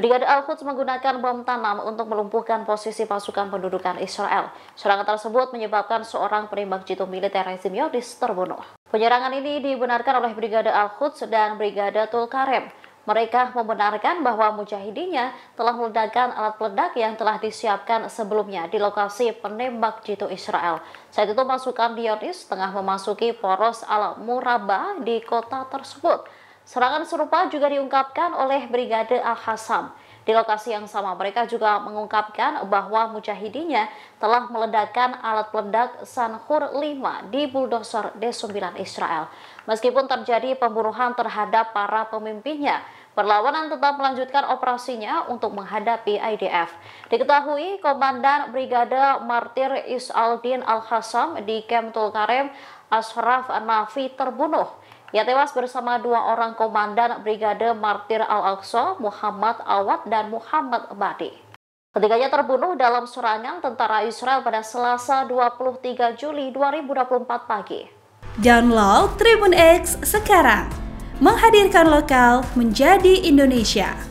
Brigade Al-Quds menggunakan bom tanam untuk melumpuhkan posisi pasukan pendudukan Israel. Serangan tersebut menyebabkan seorang penembak jitu militer rezim Yodis terbunuh. Penyerangan ini dibenarkan oleh Brigade Al-Quds dan Brigade Tulkarem. Mereka membenarkan bahwa mujahidinya telah meledakkan alat peledak yang telah disiapkan sebelumnya di lokasi penembak jitu Israel. Saat itu pasukan Dionis tengah memasuki poros al Muraba di kota tersebut. Serangan serupa juga diungkapkan oleh Brigade al Hasam Di lokasi yang sama, mereka juga mengungkapkan bahwa mujahidinya telah meledakkan alat peledak Sanhur 5 di bulldozer D9 Israel. Meskipun terjadi pembunuhan terhadap para pemimpinnya, perlawanan tetap melanjutkan operasinya untuk menghadapi IDF. Diketahui, Komandan Brigade Martir Isaldin al Hasam di Kem Tulkarem, Ashraf Nafi terbunuh. Ia tewas bersama dua orang komandan Brigade Martir Al-Aqsa, Muhammad Awad dan Muhammad Badi. Ketiganya terbunuh dalam serangan tentara Israel pada Selasa 23 Juli 2024 pagi. Download Tribun X sekarang. Menghadirkan lokal menjadi Indonesia.